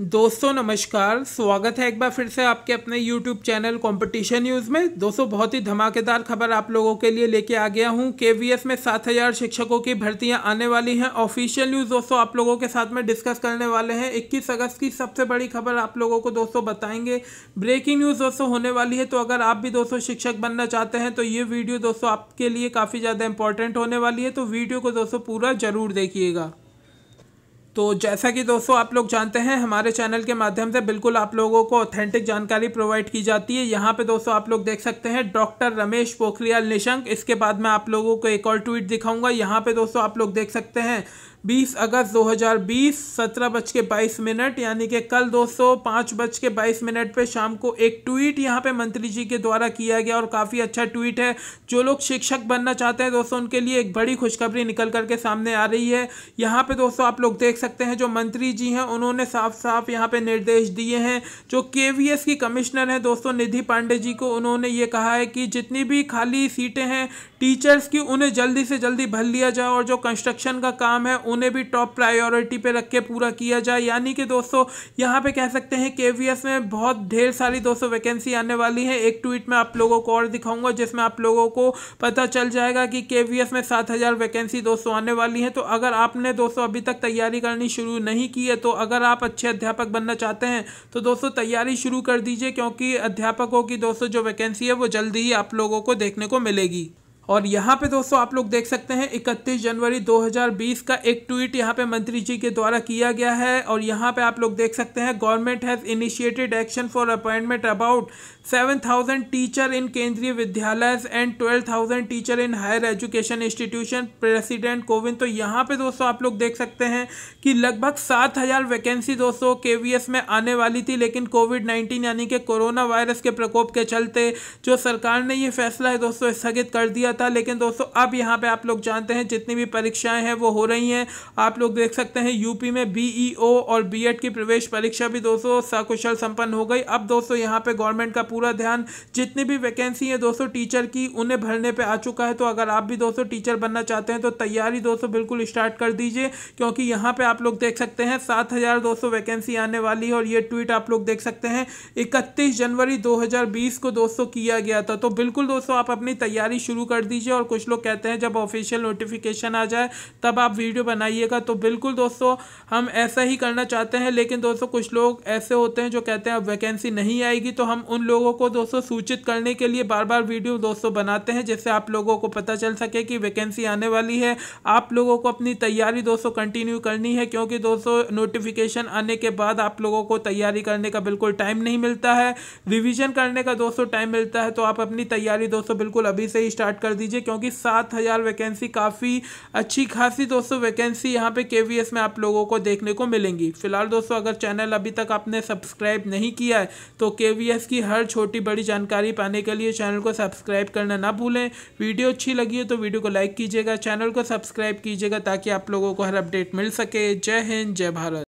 दोस्तों नमस्कार स्वागत है एक बार फिर से आपके अपने यूट्यूब चैनल कंपटीशन न्यूज़ में दोस्तों बहुत ही धमाकेदार खबर आप लोगों के लिए लेके आ गया हूँ केवीएस में 7000 शिक्षकों की भर्तियाँ आने वाली हैं ऑफिशियल न्यूज़ दोस्तों आप लोगों के साथ में डिस्कस करने वाले हैं 21 अगस्त की सबसे बड़ी खबर आप लोगों को दोस्तों बताएंगे ब्रेकिंग न्यूज़ दोस्तों होने वाली है तो अगर आप भी दोस्तों शिक्षक बनना चाहते हैं तो ये वीडियो दोस्तों आपके लिए काफ़ी ज़्यादा इंपॉर्टेंट होने वाली है तो वीडियो को दोस्तों पूरा ज़रूर देखिएगा तो जैसा कि दोस्तों आप लोग जानते हैं हमारे चैनल के माध्यम से बिल्कुल आप लोगों को ऑथेंटिक जानकारी प्रोवाइड की जाती है यहाँ पे दोस्तों आप लोग देख सकते हैं डॉक्टर रमेश पोखरियाल निशंक इसके बाद मैं आप लोगों को एक और ट्वीट दिखाऊंगा यहाँ पे दोस्तों आप लोग देख सकते हैं 20 अगस्त 2020 सत्रह बज के बाईस मिनट यानी कि कल दोस्तों पाँच बज के बाईस मिनट पर शाम को एक ट्वीट यहाँ पे मंत्री जी के द्वारा किया गया और काफ़ी अच्छा ट्वीट है जो लोग शिक्षक बनना चाहते हैं दोस्तों उनके लिए एक बड़ी खुशखबरी निकल करके सामने आ रही है यहाँ पे दोस्तों आप लोग देख सकते हैं जो मंत्री जी हैं उन्होंने साफ साफ यहाँ पे निर्देश दिए हैं जो के की कमिश्नर हैं दोस्तों निधि पांडे जी को उन्होंने ये कहा है कि जितनी भी खाली सीटें हैं टीचर्स की उन्हें जल्दी से जल्दी भर लिया जाए और जो कंस्ट्रक्शन का काम है उन्हें भी टॉप प्रायोरिटी पर रख के पूरा किया जाए यानी कि दोस्तों यहाँ पर कह सकते हैं के में बहुत ढेर सारी दोस्तों वैकेंसी आने वाली है एक ट्वीट में आप लोगों को और दिखाऊंगा जिसमें आप लोगों को पता चल जाएगा कि के में सात वैकेंसी दोस्तों आने वाली है तो अगर आपने दोस्तों अभी तक तैयारी कर करनी शुरू नहीं की है तो अगर आप अच्छे अध्यापक बनना चाहते हैं तो दोस्तों तैयारी शुरू कर दीजिए क्योंकि अध्यापकों की दोस्तों जो वैकेंसी है वो जल्दी ही आप लोगों को देखने को मिलेगी और यहाँ पे दोस्तों आप लोग देख सकते हैं 31 जनवरी 2020 का एक ट्वीट यहाँ पे मंत्री जी के द्वारा किया गया है और यहाँ पे आप लोग देख सकते हैं government has initiated action for appointment about 7000 teacher in Kendriya Vidyalaya and 12000 teacher in higher education institution president Kovind तो यहाँ पर दोस्तों आप लोग देख सकते हैं कि लगभग सात वैकेंसी दोस्तों के में आने वाली थी लेकिन कोविड नाइन्टीन यानी कि कोरोना वायरस के प्रकोप के चलते जो सरकार ने ये फैसला है दोस्तों स्थगित कर दिया था लेकिन दोस्तों अब यहाँ पे आप लोग जानते हैं जितनी भी परीक्षाएं हैं वो हो रही हैं आप लोग देख सकते हैं यूपी में बीईओ e और बी e की प्रवेश परीक्षा भी दोस्तों सकुशल संपन्न हो गई अब दोस्तों यहाँ पे गवर्नमेंट का पूरा ध्यान जितनी भी वैकेंसी है दोस्तों टीचर की उन्हें भरने पर आ चुका है तो अगर आप भी दोस्तों टीचर बनना चाहते हैं तो तैयारी दोस्तों बिल्कुल स्टार्ट कर दीजिए क्योंकि यहाँ पर आप लोग देख सकते हैं सात सौ वैकेंसी आने वाली है और ये ट्वीट आप लोग देख सकते हैं इकतीस जनवरी दो को दोस्तों किया गया था तो बिल्कुल दोस्तों आप अपनी तैयारी शुरू कर कर दीजिए और कुछ लोग कहते हैं जब ऑफिशियल नोटिफिकेशन आ जाए तब आप वीडियो बनाइएगा तो बिल्कुल दोस्तों हम ऐसा ही करना चाहते हैं लेकिन दोस्तों कुछ लोग ऐसे होते हैं जो कहते हैं अब वैकेंसी नहीं आएगी तो हम उन लोगों को दोस्तों सूचित करने के लिए बार बार वीडियो दोस्तों बनाते हैं जिससे आप लोगों को पता चल सके कि वैकेंसी आने वाली है आप लोगों को अपनी तैयारी दोस्तों कंटिन्यू करनी है क्योंकि दोस्तों नोटिफिकेशन आने के बाद आप लोगों को तैयारी करने का बिल्कुल टाइम नहीं मिलता है रिविजन करने का दोस्तों टाइम मिलता है तो आप अपनी तैयारी दोस्तों बिल्कुल अभी से ही स्टार्ट कर दीजिए क्योंकि सात हज़ार वैकेंसी काफ़ी अच्छी खासी दोस्तों वैकेंसी यहाँ पे के में आप लोगों को देखने को मिलेंगी फिलहाल दोस्तों अगर चैनल अभी तक आपने सब्सक्राइब नहीं किया है तो के की हर छोटी बड़ी जानकारी पाने के लिए चैनल को सब्सक्राइब करना ना भूलें वीडियो अच्छी लगी है तो वीडियो को लाइक कीजिएगा चैनल को सब्सक्राइब कीजिएगा ताकि आप लोगों को हर अपडेट मिल सके जय हिंद जय भारत